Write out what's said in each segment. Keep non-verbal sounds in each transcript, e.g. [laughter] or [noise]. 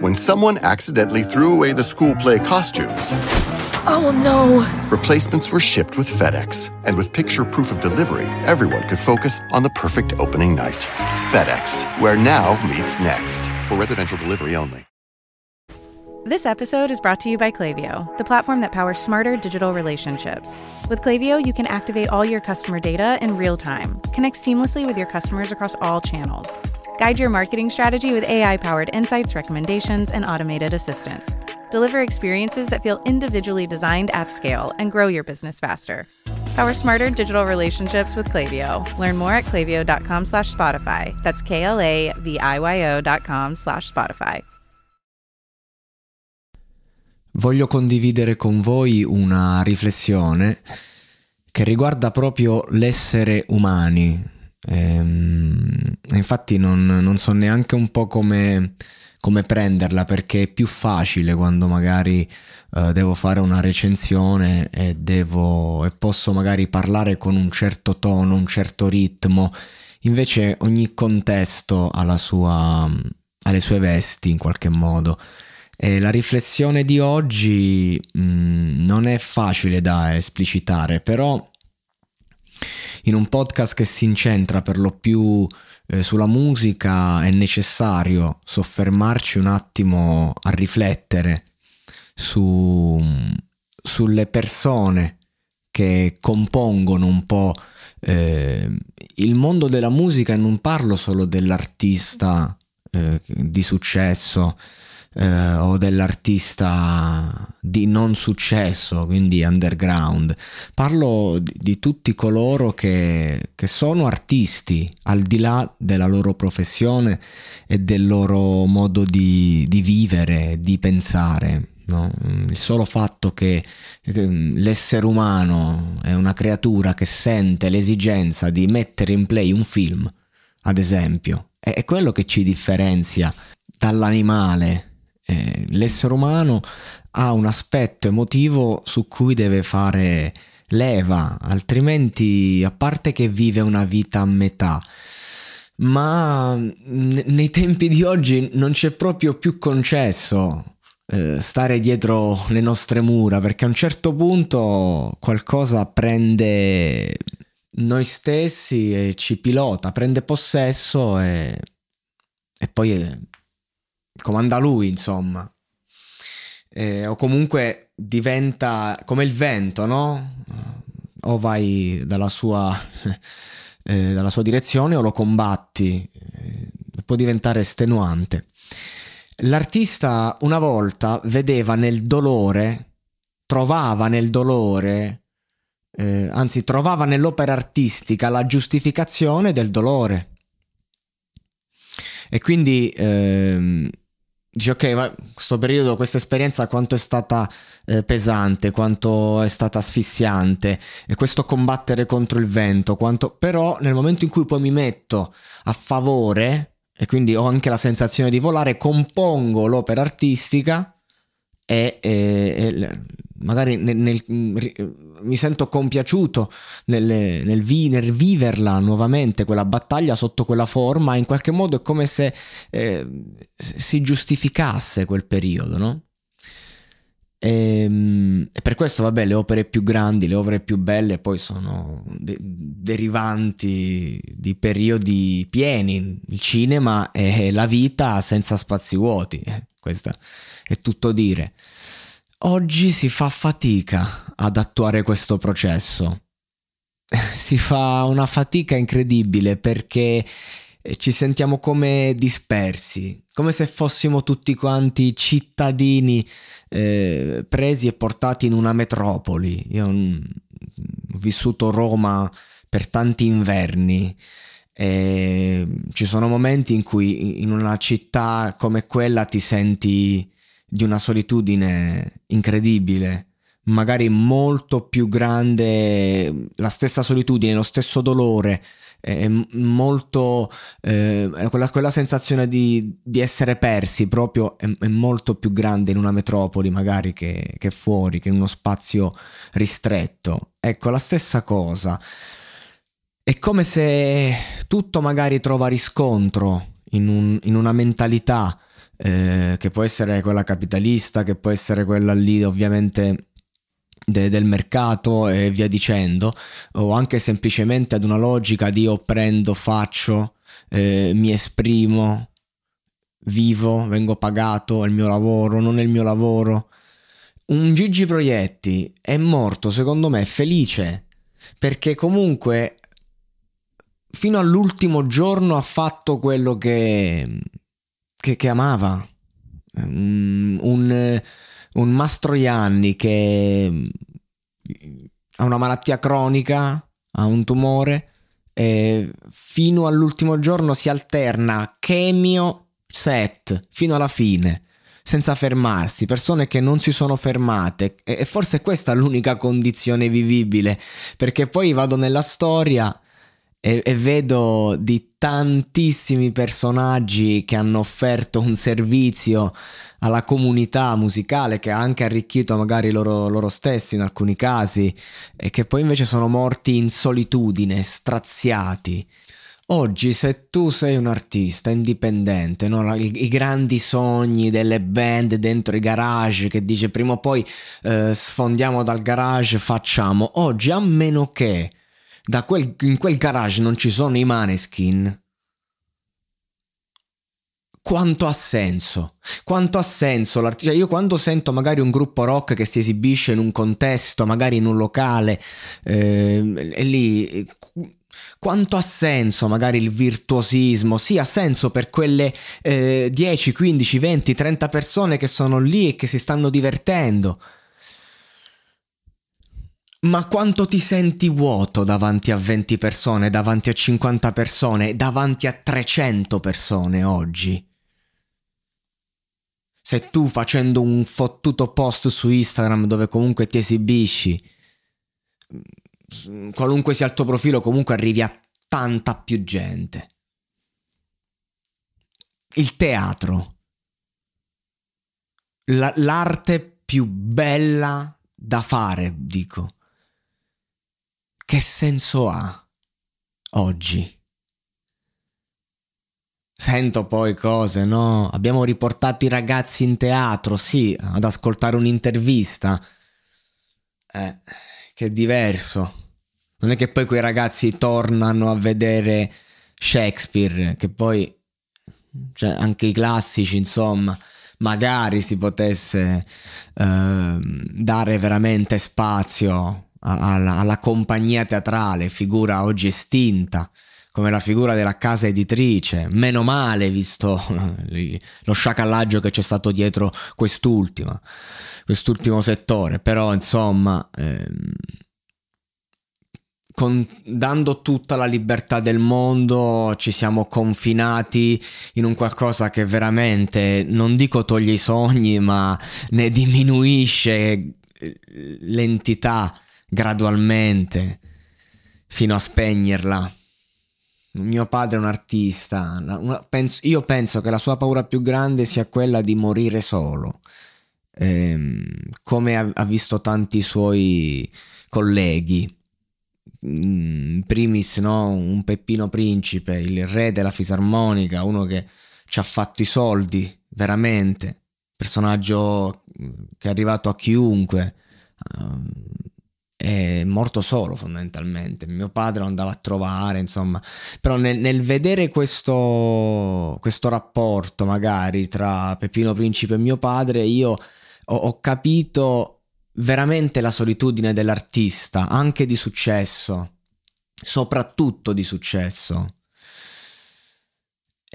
When someone accidentally threw away the school play costumes, oh no! Replacements were shipped with FedEx, and with picture proof of delivery, everyone could focus on the perfect opening night. FedEx, where now meets next, for residential delivery only. This episode is brought to you by Clavio, the platform that powers smarter digital relationships. With Clavio, you can activate all your customer data in real time, connect seamlessly with your customers across all channels Guide your marketing strategy with AI powered insights, recommendations, and automated assistance. Deliver experiences that feel individually designed at scale and grow your business faster. Power smarter digital relationships with Clavio. Learn more at klaviyo.com slash Spotify. That's K-L-A-V-I-Y-O dot com slash Spotify. Voglio condividere con voi una riflessione che riguarda proprio l'essere umani, Ehm, infatti non, non, so neanche un po' come, come, prenderla perché è più facile quando magari eh, devo fare una recensione e, devo, e posso magari parlare con un certo tono, un certo ritmo. Invece ogni contesto ha, sua, ha le sue vesti in qualche modo. E la riflessione di oggi mh, mm, non è facile da esplicitare, però in un podcast che si incentra per lo più eh, sulla musica è necessario soffermarci un attimo a riflettere su, sulle persone che compongono un po' eh, il mondo della musica e non parlo solo dell'artista eh, di successo eh, o dell'artista di non successo, quindi underground, parlo di, di tutti coloro che, che, sono artisti al di là della loro professione e del loro modo di, di vivere, di pensare. No? Il solo fatto che, che l'essere umano è una creatura che sente l'esigenza di mettere in play un film, ad esempio, è, è quello che ci differenzia dall'animale eh, l'essere umano ha un aspetto emotivo su cui deve fare leva, altrimenti a parte che vive una vita a metà, ma mm, ne- nei tempi di oggi non c'è proprio più concesso eh, stare dietro le nostre mura, perché a un certo punto qualcosa prende noi stessi e ci pilota, prende possesso e, e poi eh, comanda lui, insomma. Eh, o comunque diventa come il vento, no? O vai dalla sua, [laughs] eh, dalla sua direzione o lo combatti, eh, può diventare estenuante. L'artista una volta vedeva nel dolore, trovava nel dolore, eh, anzi trovava nell'opera artistica la giustificazione del dolore. E quindi ehm, dici ok ma questo periodo questa esperienza quanto è stata eh, pesante quanto è stata asfissiante e questo combattere contro il vento quanto però nel momento in cui poi mi metto a favore e quindi ho anche la sensazione di volare compongo l'opera artistica e, e, e magari nel, nel, mm, mm, mi sento compiaciuto nel, nel, vi, nel, viverla nuovamente quella battaglia sotto quella forma, in qualche modo è come se eh, si giustificasse quel periodo, no? Ehm, e, per questo, vabbè, le opere più grandi, le opere più belle poi sono de- derivanti di periodi pieni. Il cinema è la vita senza spazi vuoti, eh, questo è tutto dire. Oggi si fa fatica ad attuare questo processo. Si fa una fatica incredibile perché eh, ci sentiamo come dispersi, come se fossimo tutti quanti cittadini eh, presi e portati in una metropoli. Io mm, ho vissuto Roma per tanti inverni. E ci sono momenti in cui in una città come quella ti senti di una solitudine incredibile, magari molto più grande, la stessa solitudine, lo stesso dolore, molto, eh, quella, quella, sensazione di, di, essere persi proprio è, è, molto più grande in una metropoli magari che, che fuori, che in uno spazio ristretto. Ecco, la stessa cosa. È come se tutto magari trova riscontro in, un, in una mentalità eh, che può essere quella capitalista, che può essere quella lì ovviamente de- del mercato e via dicendo, o anche semplicemente ad una logica di io prendo, faccio, eh, mi esprimo, vivo, vengo pagato, è il mio lavoro, non è il mio lavoro. Un Gigi Proietti è morto, secondo me, felice, perché comunque fino all'ultimo giorno ha fatto quello che che, che amava, mm, un, eh, un Mastroianni che mm, ha una malattia cronica, ha un tumore, e fino all'ultimo giorno si alterna chemio set, fino alla fine senza fermarsi, persone che non si sono fermate e forse questa è l'unica condizione vivibile, perché poi vado nella storia e, e vedo di tantissimi personaggi che hanno offerto un servizio alla comunità musicale che ha anche arricchito magari loro, loro, stessi in alcuni casi e che poi invece sono morti in solitudine, straziati. Oggi se tu sei un artista indipendente, no? i grandi sogni delle band dentro i garage che dice prima o poi eh, sfondiamo dal garage, facciamo, oggi a meno che da quel, in quel garage non ci sono i maneskin, quanto ha senso? Quanto ha senso l'artista? Cioè, io quando sento magari un gruppo rock che si esibisce in un contesto, magari in un locale, ehm, eh, è lì quanto ha senso magari il virtuosismo? Sì, ha senso per quelle eh, 10, 15, 20, 30 persone che sono lì e che si stanno divertendo. Ma quanto ti senti vuoto davanti a 20 persone, davanti a 50 persone, davanti a 300 persone oggi? Se tu facendo un fottuto post su Instagram dove comunque ti esibisci, mm, qualunque sia il tuo profilo, comunque arrivi a tanta più gente. Il teatro. La, l'arte più bella da fare, dico che senso ha oggi? Sento poi cose, no? Abbiamo riportato i ragazzi in teatro, sì, ad ascoltare un'intervista. Eh, che è diverso. Non è che poi quei ragazzi tornano a vedere Shakespeare, che poi, cioè, anche i classici, insomma, magari si potesse eh, dare veramente spazio alla, alla compagnia teatrale, figura oggi estinta come la figura della casa editrice, meno male visto [laughs] lo sciacallaggio che c'è stato dietro quest'ultima, quest'ultimo settore, però insomma, ehm, con, dando tutta la libertà del mondo ci siamo confinati in un qualcosa che veramente, non dico toglie i sogni, ma ne diminuisce eh, l'entità gradualmente fino a spegnerla. Mio padre è un artista, una, penso, io penso che la sua paura più grande sia quella di morire solo, ehm, come ha, ha, visto tanti suoi colleghi. Mm, in primis, no? un Peppino Principe, il re della fisarmonica, uno che ci ha fatto i soldi, veramente, personaggio mm, che è arrivato a chiunque. Um, è morto solo fondamentalmente, mio padre lo andava a trovare, insomma, però nel, nel vedere questo, questo rapporto magari tra Peppino Principe e mio padre, io ho, ho capito veramente la solitudine dell'artista, anche di successo, soprattutto di successo.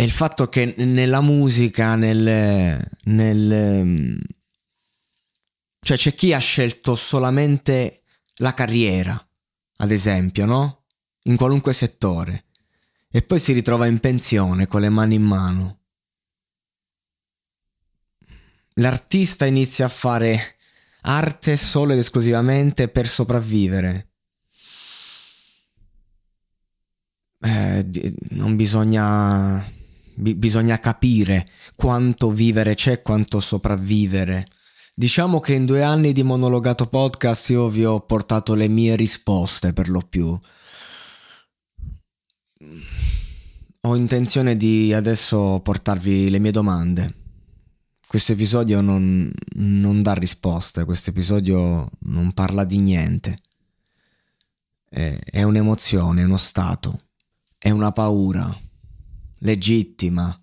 E il fatto che nella musica, nel... nel cioè c'è chi ha scelto solamente la carriera, ad esempio, no? In qualunque settore. E poi si ritrova in pensione con le mani in mano. L'artista inizia a fare arte solo ed esclusivamente per sopravvivere. Eh, non bisogna... bisogna capire quanto vivere c'è, quanto sopravvivere. Diciamo che in due anni di monologato podcast io vi ho portato le mie risposte per lo più. Ho intenzione di adesso portarvi le mie domande. Questo episodio non, non dà risposte, questo episodio non parla di niente. È, è un'emozione, è uno stato, è una paura legittima.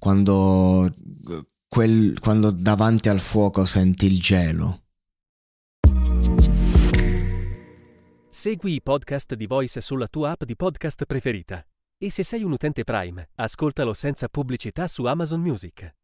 Quando quel, quando davanti al fuoco senti il gelo. Segui i podcast di Voice sulla tua app di podcast preferita. E se sei un utente Prime, ascoltalo senza pubblicità su Amazon Music.